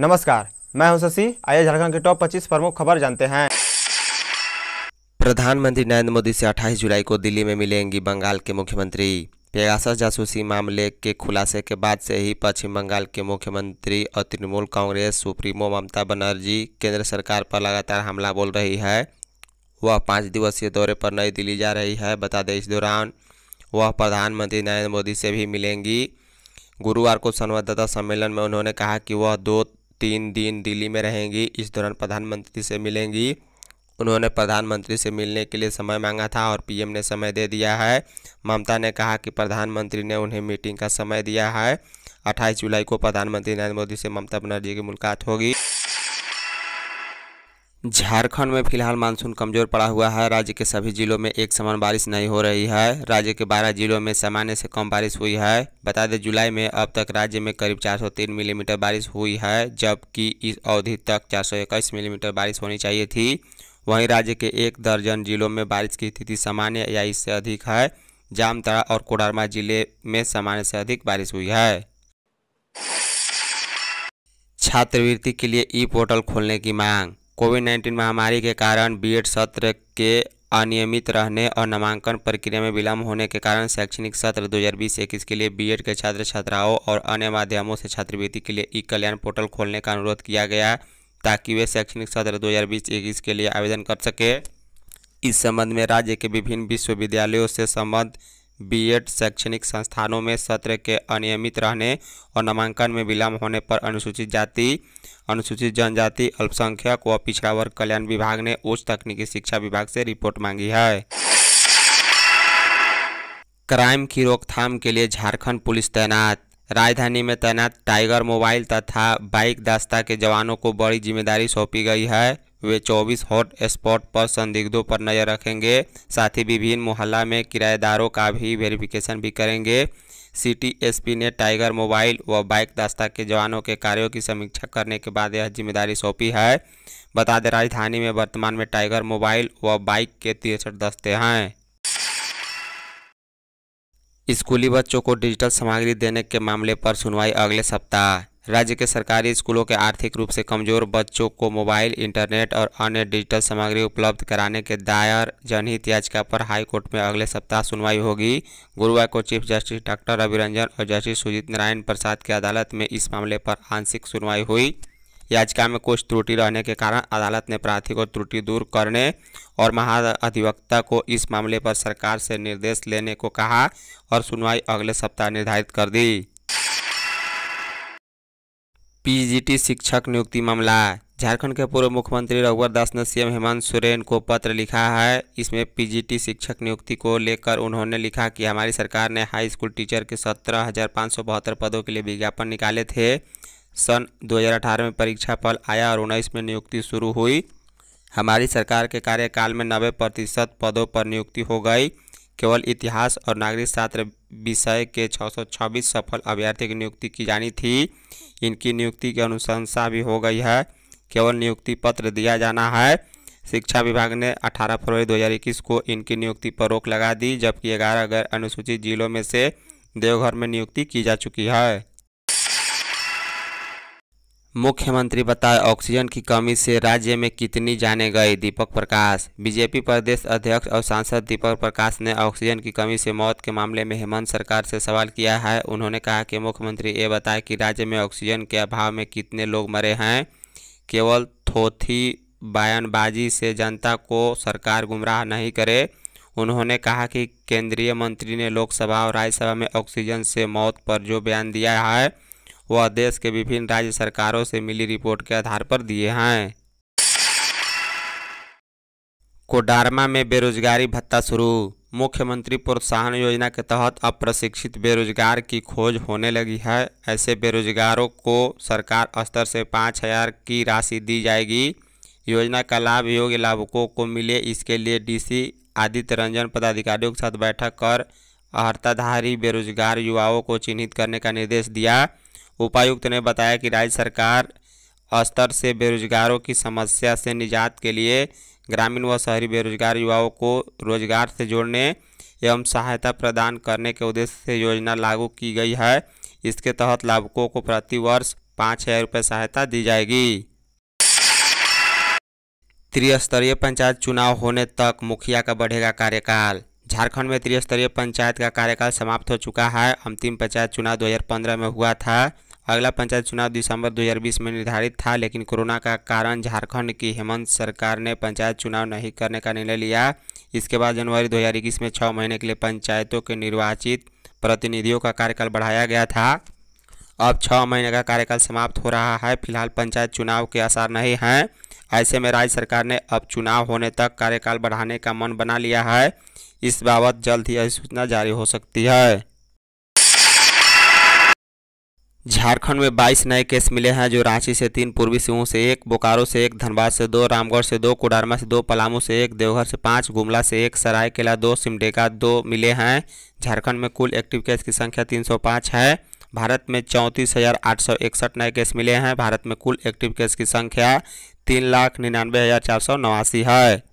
नमस्कार मैं हूं शशि आइए झारखंड के टॉप 25 प्रमुख खबर जानते हैं प्रधानमंत्री नरेंद्र मोदी से 28 जुलाई को दिल्ली में मिलेंगी बंगाल के मुख्यमंत्री पेगासस जासूसी मामले के खुलासे के बाद से ही पश्चिम बंगाल के मुख्यमंत्री और तृणमूल कांग्रेस सुप्रीमो ममता बनर्जी केंद्र सरकार पर लगातार हमला बोल रही है वह पाँच दिवसीय दौरे पर नई दिल्ली जा रही है बता दें इस दौरान वह प्रधानमंत्री नरेंद्र मोदी से भी मिलेंगी गुरुवार को संवाददाता सम्मेलन में उन्होंने कहा कि वह दो तीन दिन दिल्ली में रहेंगी इस दौरान प्रधानमंत्री से मिलेंगी उन्होंने प्रधानमंत्री से मिलने के लिए समय मांगा था और पीएम ने समय दे दिया है ममता ने कहा कि प्रधानमंत्री ने उन्हें मीटिंग का समय दिया है 28 जुलाई को प्रधानमंत्री नरेंद्र मोदी से ममता बनर्जी की मुलाकात होगी झारखंड में फिलहाल मानसून कमजोर पड़ा हुआ है राज्य के सभी जिलों में एक समान बारिश नहीं हो रही है राज्य के 12 जिलों में सामान्य से कम बारिश हुई है बता दें जुलाई में अब तक राज्य में करीब 403 मिलीमीटर बारिश हुई है जबकि इस अवधि तक चार मिलीमीटर बारिश होनी चाहिए थी वहीं राज्य के एक दर्जन जिलों में बारिश की स्थिति सामान्य या इससे अधिक है जामतरा और कोडरमा जिले में सामान्य से अधिक बारिश हुई है छात्रवृत्ति के लिए ई पोर्टल खोलने की मांग कोविड नाइन्टीन महामारी के कारण बीएड सत्र के अनियमित रहने और नामांकन प्रक्रिया में विलंब होने के कारण शैक्षणिक सत्र 2020-21 के लिए बीएड के छात्र छात्राओं और अन्य माध्यमों से छात्रवृत्ति के लिए ई कल्याण पोर्टल खोलने का अनुरोध किया गया ताकि वे शैक्षणिक सत्र 2020-21 के लिए आवेदन कर सके इस संबंध में राज्य के विभिन्न विश्वविद्यालयों से संबद्ध बीएड शैक्षणिक संस्थानों में सत्र के अनियमित रहने और नामांकन में विलम्ब होने पर अनुसूचित जाति अनुसूचित जनजाति अल्पसंख्यक व पिछड़ा वर्ग कल्याण विभाग ने उच्च तकनीकी शिक्षा विभाग से रिपोर्ट मांगी है क्राइम की रोकथाम के लिए झारखंड पुलिस तैनात राजधानी में तैनात टाइगर मोबाइल तथा बाइक दास्ता के जवानों को बड़ी जिम्मेदारी सौंपी गई है वे 24 हॉट स्पॉट पर संदिग्धों पर नजर रखेंगे साथ ही विभिन्न मोहल्ला में किराएदारों का भी वेरिफिकेशन भी करेंगे सिटी एसपी ने टाइगर मोबाइल व बाइक दस्ता के जवानों के कार्यों की समीक्षा करने के बाद यह जिम्मेदारी सौंपी है बता दें राजधानी में वर्तमान में टाइगर मोबाइल व बाइक के तिरसठ दस्ते हैं स्कूली बच्चों को डिजिटल सामग्री देने के मामले पर सुनवाई अगले सप्ताह राज्य के सरकारी स्कूलों के आर्थिक रूप से कमजोर बच्चों को मोबाइल इंटरनेट और अन्य डिजिटल सामग्री उपलब्ध कराने के दायर जनहित याचिका पर हाई कोर्ट में अगले सप्ताह सुनवाई होगी गुरुवार को chief justice doctor Ravi Ranjan और जस्टिस सुजीत नारायण प्रसाद की अदालत में इस मामले पर आंशिक सुनवाई हुई याचिका में कुछ त्रुटि रहने के कारण अदालत ने प्रार्थी को त्रुटि दूर करने और महाधिवक्ता को इस मामले पर सरकार से निर्देश लेने को कहा और सुनवाई अगले सप्ताह निर्धारित कर दी पीजीटी शिक्षक नियुक्ति मामला झारखंड के पूर्व मुख्यमंत्री रघुवर दास ने सीएम हेमंत सोरेन को पत्र लिखा है इसमें पीजीटी शिक्षक नियुक्ति को लेकर उन्होंने लिखा कि हमारी सरकार ने हाई स्कूल टीचर के सत्रह हज़ार पाँच सौ बहत्तर पदों के लिए विज्ञापन निकाले थे सन 2018 में परीक्षा फल आया और उन्नीस में नियुक्ति शुरू हुई हमारी सरकार के कार्यकाल में नब्बे प्रतिशत पदों पर नियुक्ति हो गई केवल इतिहास और नागरिक शास्त्र विषय के 626 सफल अभ्यर्थी की नियुक्ति की जानी थी इनकी नियुक्ति की अनुशंसा भी हो गई है केवल नियुक्ति पत्र दिया जाना है शिक्षा विभाग ने 18 फरवरी 2021 को इनकी नियुक्ति पर रोक लगा दी जबकि ग्यारह अनुसूचित जिलों में से देवघर में नियुक्ति की जा चुकी है मुख्यमंत्री बताए ऑक्सीजन की कमी से राज्य में कितनी जाने गई दीपक प्रकाश बीजेपी प्रदेश अध्यक्ष और सांसद दीपक प्रकाश ने ऑक्सीजन की कमी से मौत के मामले में हेमंत सरकार से सवाल किया है उन्होंने कहा कि मुख्यमंत्री ये बताए कि राज्य में ऑक्सीजन के अभाव में कितने लोग मरे हैं केवल थोथी बयानबाजी से जनता को सरकार गुमराह नहीं करे उन्होंने कहा कि केंद्रीय मंत्री ने लोकसभा और राज्यसभा में ऑक्सीजन से मौत पर जो बयान दिया है वह देश के विभिन्न राज्य सरकारों से मिली रिपोर्ट के आधार पर दिए हैं कोडारमा में बेरोजगारी भत्ता शुरू मुख्यमंत्री प्रोत्साहन योजना के तहत अब प्रशिक्षित बेरोजगार की खोज होने लगी है ऐसे बेरोजगारों को सरकार स्तर से पाँच हजार की राशि दी जाएगी योजना का लाभ योग्य लाभुकों को मिले इसके लिए डीसी आदित्य रंजन पदाधिकारियों के साथ बैठक कर अहर्ताधारी बेरोजगार युवाओं को चिन्हित करने का निर्देश दिया उपायुक्त ने बताया कि राज्य सरकार स्तर से बेरोजगारों की समस्या से निजात के लिए ग्रामीण व शहरी बेरोजगार युवाओं को रोजगार से जोड़ने एवं सहायता प्रदान करने के उद्देश्य से योजना लागू की गई है इसके तहत लाभुकों को प्रतिवर्ष पाँच हज़ार रुपये सहायता दी जाएगी त्रिस्तरीय पंचायत चुनाव होने तक मुखिया का बढ़ेगा कार्यकाल झारखंड में त्रिस्तरीय पंचायत का कार्यकाल समाप्त हो चुका है अंतिम पंचायत चुनाव 2015 में हुआ था अगला पंचायत चुनाव दिसंबर 2020 में निर्धारित था लेकिन कोरोना का कारण झारखंड की हेमंत सरकार ने पंचायत चुनाव नहीं करने का निर्णय लिया इसके बाद जनवरी 2021 में छः महीने के लिए पंचायतों के निर्वाचित प्रतिनिधियों का कार्यकाल बढ़ाया गया था अब छः महीने का कार्यकाल समाप्त हो रहा है फिलहाल पंचायत चुनाव के आसार नहीं हैं ऐसे में राज्य सरकार ने अब चुनाव होने तक कार्यकाल बढ़ाने का मन बना लिया है इस बाबत जल्द ही अधिसूचना जारी हो सकती है झारखंड में 22 नए केस मिले हैं जो रांची से तीन पूर्वी सिंह से एक बोकारो से एक धनबाद से दो रामगढ़ से दो कोडारमा से दो पलामू से एक देवघर से पाँच गुमला से एक सरायकेला दो सिमडेगा दो मिले हैं झारखंड में कुल एक्टिव केस की संख्या 305 है भारत में चौंतीस हज़ार आठ सौ इकसठ नए केस मिले हैं भारत में कुल एक्टिव केस की संख्या तीन लाख निन्यानवे हज़ार चार सौ नवासी है